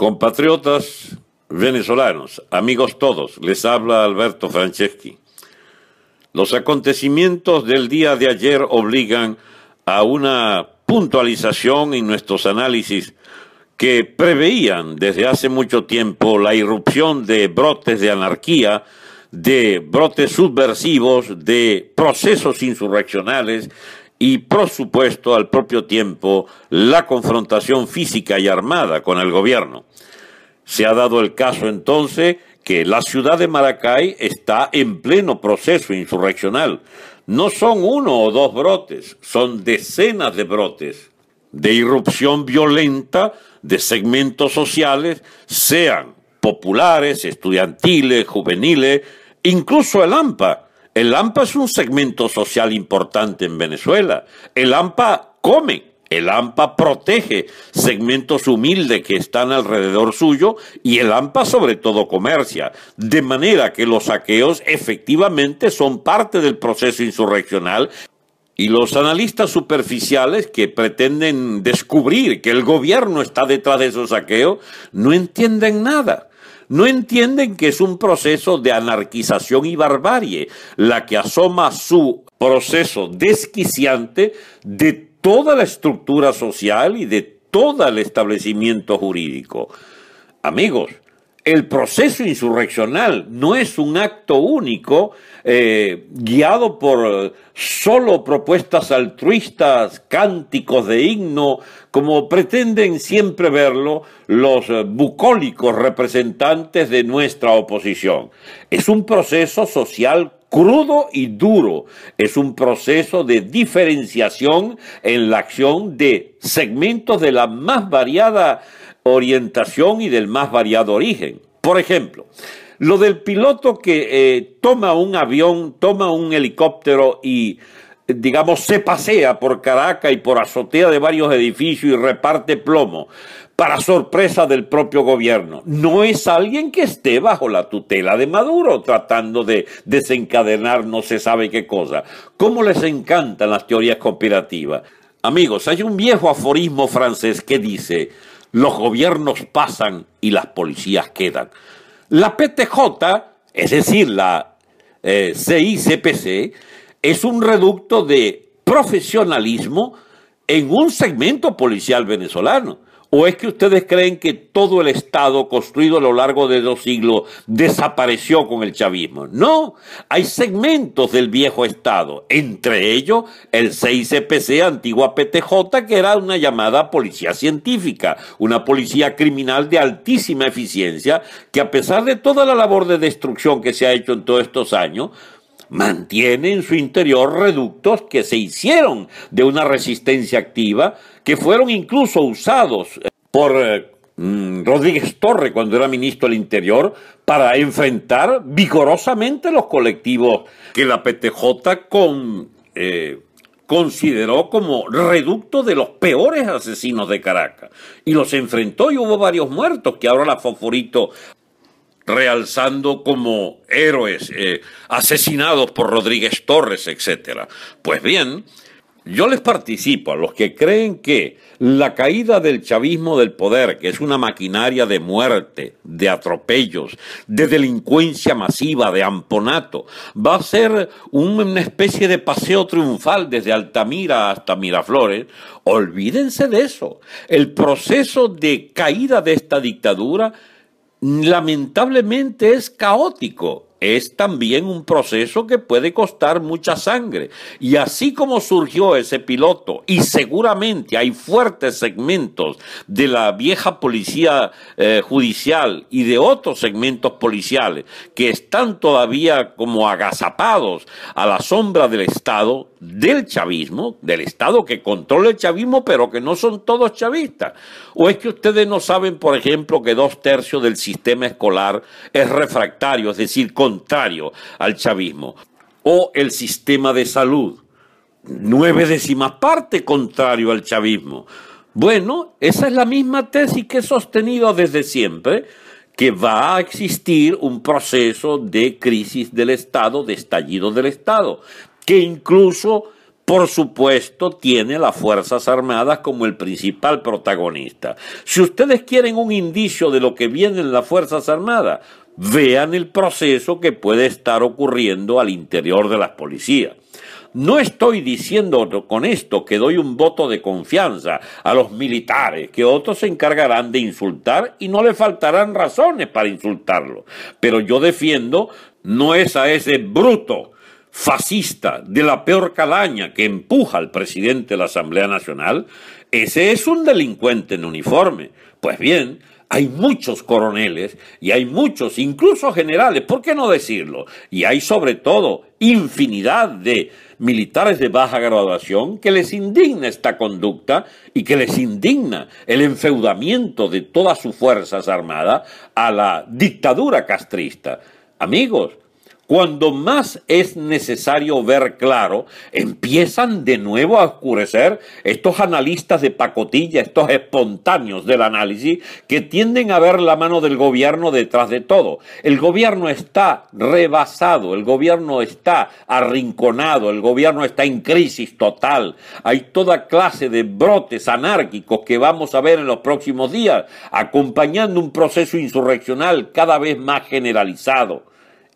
Compatriotas venezolanos, amigos todos, les habla Alberto Franceschi. Los acontecimientos del día de ayer obligan a una puntualización en nuestros análisis que preveían desde hace mucho tiempo la irrupción de brotes de anarquía, de brotes subversivos, de procesos insurreccionales y, por supuesto, al propio tiempo, la confrontación física y armada con el gobierno. Se ha dado el caso entonces que la ciudad de Maracay está en pleno proceso insurreccional. No son uno o dos brotes, son decenas de brotes de irrupción violenta de segmentos sociales, sean populares, estudiantiles, juveniles, incluso el AMPA, el AMPA es un segmento social importante en Venezuela. El AMPA come, el AMPA protege segmentos humildes que están alrededor suyo y el AMPA sobre todo comercia. De manera que los saqueos efectivamente son parte del proceso insurreccional y los analistas superficiales que pretenden descubrir que el gobierno está detrás de esos saqueos no entienden nada. No entienden que es un proceso de anarquización y barbarie la que asoma su proceso desquiciante de toda la estructura social y de todo el establecimiento jurídico. Amigos, el proceso insurreccional no es un acto único eh, guiado por eh, solo propuestas altruistas, cánticos de himno, como pretenden siempre verlo los eh, bucólicos representantes de nuestra oposición. Es un proceso social crudo y duro. Es un proceso de diferenciación en la acción de segmentos de la más variada orientación y del más variado origen. Por ejemplo, lo del piloto que eh, toma un avión, toma un helicóptero y eh, digamos, se pasea por Caracas y por azotea de varios edificios y reparte plomo, para sorpresa del propio gobierno. No es alguien que esté bajo la tutela de Maduro tratando de desencadenar no se sabe qué cosa. ¿Cómo les encantan las teorías conspirativas? Amigos, hay un viejo aforismo francés que dice, los gobiernos pasan y las policías quedan. La PTJ, es decir, la CICPC, eh, es un reducto de profesionalismo en un segmento policial venezolano. ¿O es que ustedes creen que todo el Estado construido a lo largo de dos siglos desapareció con el chavismo? No, hay segmentos del viejo Estado, entre ellos el CICPC, e antigua PTJ, que era una llamada policía científica, una policía criminal de altísima eficiencia, que a pesar de toda la labor de destrucción que se ha hecho en todos estos años, mantiene en su interior reductos que se hicieron de una resistencia activa, que fueron incluso usados eh, por eh, mm, Rodríguez Torre cuando era ministro del Interior para enfrentar vigorosamente los colectivos que la PTJ con, eh, consideró como reducto de los peores asesinos de Caracas. Y los enfrentó y hubo varios muertos que ahora la Fosforito realzando como héroes eh, asesinados por Rodríguez Torres, etc. Pues bien, yo les participo a los que creen que la caída del chavismo del poder, que es una maquinaria de muerte, de atropellos, de delincuencia masiva, de amponato, va a ser una especie de paseo triunfal desde Altamira hasta Miraflores, olvídense de eso. El proceso de caída de esta dictadura lamentablemente es caótico es también un proceso que puede costar mucha sangre. Y así como surgió ese piloto, y seguramente hay fuertes segmentos de la vieja policía eh, judicial y de otros segmentos policiales que están todavía como agazapados a la sombra del Estado, del chavismo, del Estado que controla el chavismo, pero que no son todos chavistas. ¿O es que ustedes no saben, por ejemplo, que dos tercios del sistema escolar es refractario, es decir, con contrario al chavismo. O el sistema de salud, nueve décimas parte contrario al chavismo. Bueno, esa es la misma tesis que he sostenido desde siempre, que va a existir un proceso de crisis del Estado, de estallido del Estado, que incluso, por supuesto, tiene las Fuerzas Armadas como el principal protagonista. Si ustedes quieren un indicio de lo que viene en las Fuerzas Armadas, vean el proceso que puede estar ocurriendo al interior de las policías. No estoy diciendo con esto que doy un voto de confianza a los militares, que otros se encargarán de insultar y no le faltarán razones para insultarlo. Pero yo defiendo no es a ese bruto fascista de la peor calaña que empuja al presidente de la Asamblea Nacional, ese es un delincuente en uniforme. Pues bien, hay muchos coroneles y hay muchos, incluso generales, ¿por qué no decirlo? Y hay sobre todo infinidad de militares de baja graduación que les indigna esta conducta y que les indigna el enfeudamiento de todas sus fuerzas armadas a la dictadura castrista. Amigos, cuando más es necesario ver claro, empiezan de nuevo a oscurecer estos analistas de pacotilla, estos espontáneos del análisis, que tienden a ver la mano del gobierno detrás de todo. El gobierno está rebasado, el gobierno está arrinconado, el gobierno está en crisis total. Hay toda clase de brotes anárquicos que vamos a ver en los próximos días, acompañando un proceso insurreccional cada vez más generalizado.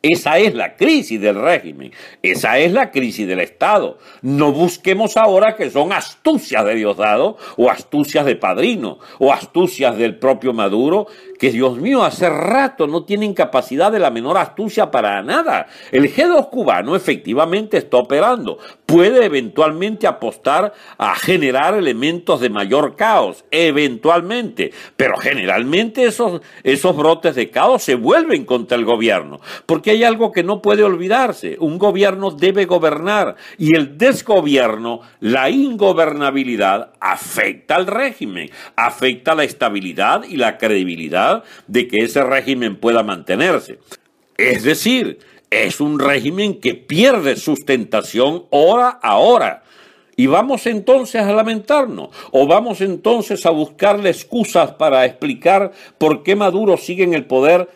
Esa es la crisis del régimen, esa es la crisis del Estado. No busquemos ahora que son astucias de Diosdado o astucias de Padrino o astucias del propio Maduro que Dios mío, hace rato no tienen capacidad de la menor astucia para nada. El G2 cubano efectivamente está operando. Puede eventualmente apostar a generar elementos de mayor caos, eventualmente. Pero generalmente esos, esos brotes de caos se vuelven contra el gobierno. Porque hay algo que no puede olvidarse. Un gobierno debe gobernar y el desgobierno, la ingobernabilidad, afecta al régimen, afecta la estabilidad y la credibilidad de que ese régimen pueda mantenerse. Es decir, es un régimen que pierde sustentación hora a hora. Y vamos entonces a lamentarnos o vamos entonces a buscarle excusas para explicar por qué Maduro sigue en el poder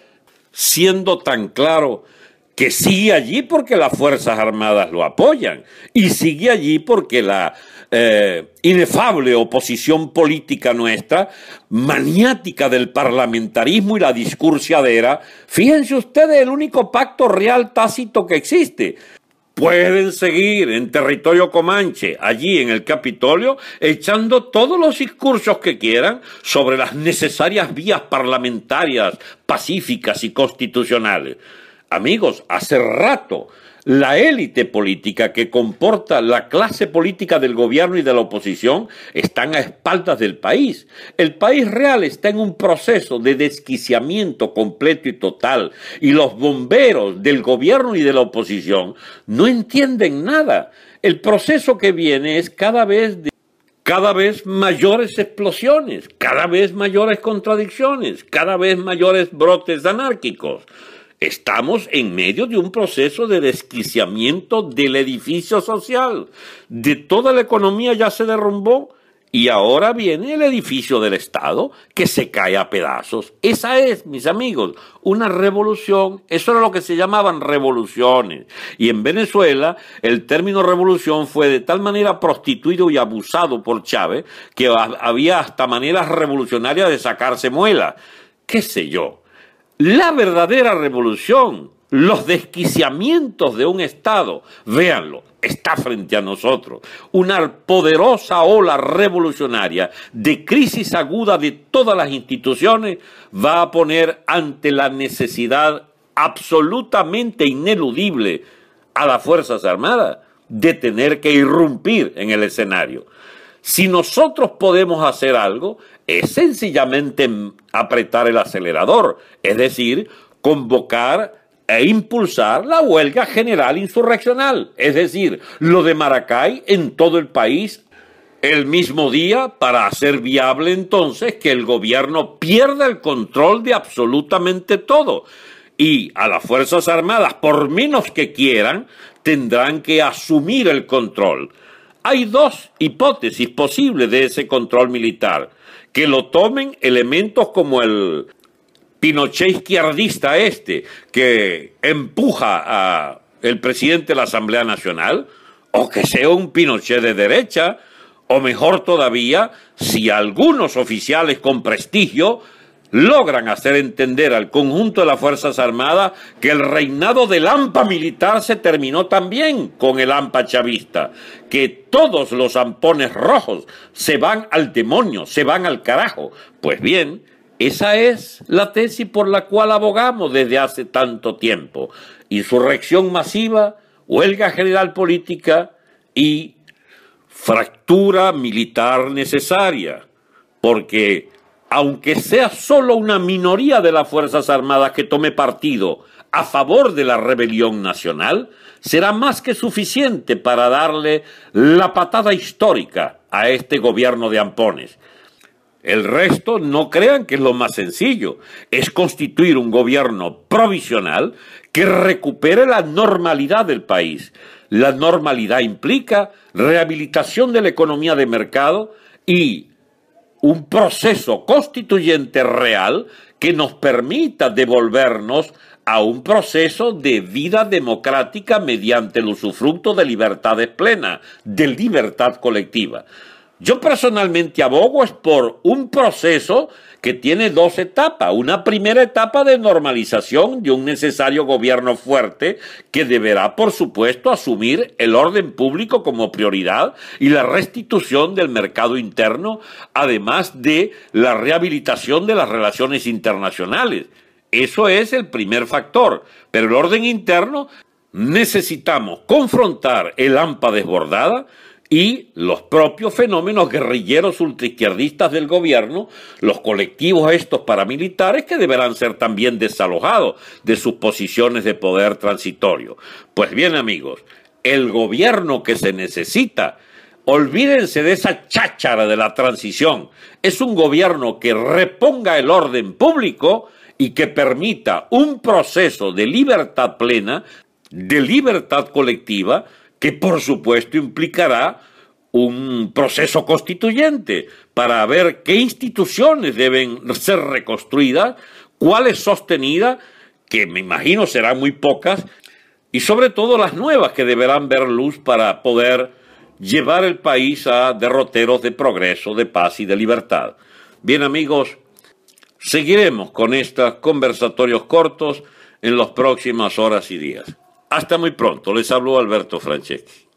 siendo tan claro que sigue allí porque las Fuerzas Armadas lo apoyan y sigue allí porque la eh, inefable oposición política nuestra, maniática del parlamentarismo y la discursiadera, fíjense ustedes el único pacto real tácito que existe. Pueden seguir en territorio comanche, allí en el Capitolio, echando todos los discursos que quieran sobre las necesarias vías parlamentarias, pacíficas y constitucionales. Amigos, hace rato la élite política que comporta la clase política del gobierno y de la oposición están a espaldas del país. El país real está en un proceso de desquiciamiento completo y total y los bomberos del gobierno y de la oposición no entienden nada. El proceso que viene es cada vez cada vez mayores explosiones, cada vez mayores contradicciones, cada vez mayores brotes anárquicos. Estamos en medio de un proceso de desquiciamiento del edificio social. De toda la economía ya se derrumbó y ahora viene el edificio del Estado que se cae a pedazos. Esa es, mis amigos, una revolución. Eso era lo que se llamaban revoluciones. Y en Venezuela el término revolución fue de tal manera prostituido y abusado por Chávez que había hasta maneras revolucionarias de sacarse muela. ¿Qué sé yo? La verdadera revolución, los desquiciamientos de un Estado, véanlo, está frente a nosotros. Una poderosa ola revolucionaria de crisis aguda de todas las instituciones va a poner ante la necesidad absolutamente ineludible a las Fuerzas Armadas de tener que irrumpir en el escenario. Si nosotros podemos hacer algo, es sencillamente apretar el acelerador, es decir, convocar e impulsar la huelga general insurreccional, es decir, lo de Maracay en todo el país el mismo día para hacer viable entonces que el gobierno pierda el control de absolutamente todo. Y a las Fuerzas Armadas, por menos que quieran, tendrán que asumir el control. Hay dos hipótesis posibles de ese control militar que lo tomen elementos como el Pinochet izquierdista este, que empuja a el presidente de la Asamblea Nacional, o que sea un Pinochet de derecha, o mejor todavía, si algunos oficiales con prestigio logran hacer entender al conjunto de las Fuerzas Armadas que el reinado del AMPA militar se terminó también con el AMPA chavista, que todos los ampones rojos se van al demonio, se van al carajo. Pues bien, esa es la tesis por la cual abogamos desde hace tanto tiempo. Insurrección masiva, huelga general política y fractura militar necesaria, porque aunque sea solo una minoría de las Fuerzas Armadas que tome partido a favor de la rebelión nacional, será más que suficiente para darle la patada histórica a este gobierno de Ampones. El resto no crean que es lo más sencillo, es constituir un gobierno provisional que recupere la normalidad del país. La normalidad implica rehabilitación de la economía de mercado y un proceso constituyente real que nos permita devolvernos a un proceso de vida democrática mediante el usufructo de libertades plenas, de libertad colectiva. Yo personalmente abogo es por un proceso que tiene dos etapas. Una primera etapa de normalización de un necesario gobierno fuerte que deberá, por supuesto, asumir el orden público como prioridad y la restitución del mercado interno, además de la rehabilitación de las relaciones internacionales. Eso es el primer factor, pero el orden interno necesitamos confrontar el AMPA desbordada y los propios fenómenos guerrilleros ultraizquierdistas del gobierno, los colectivos estos paramilitares que deberán ser también desalojados de sus posiciones de poder transitorio. Pues bien amigos, el gobierno que se necesita Olvídense de esa cháchara de la transición. Es un gobierno que reponga el orden público y que permita un proceso de libertad plena, de libertad colectiva, que por supuesto implicará un proceso constituyente para ver qué instituciones deben ser reconstruidas, cuáles sostenidas, que me imagino serán muy pocas, y sobre todo las nuevas que deberán ver luz para poder llevar el país a derroteros de progreso, de paz y de libertad. Bien amigos, seguiremos con estos conversatorios cortos en las próximas horas y días. Hasta muy pronto. Les habló Alberto Franceschi.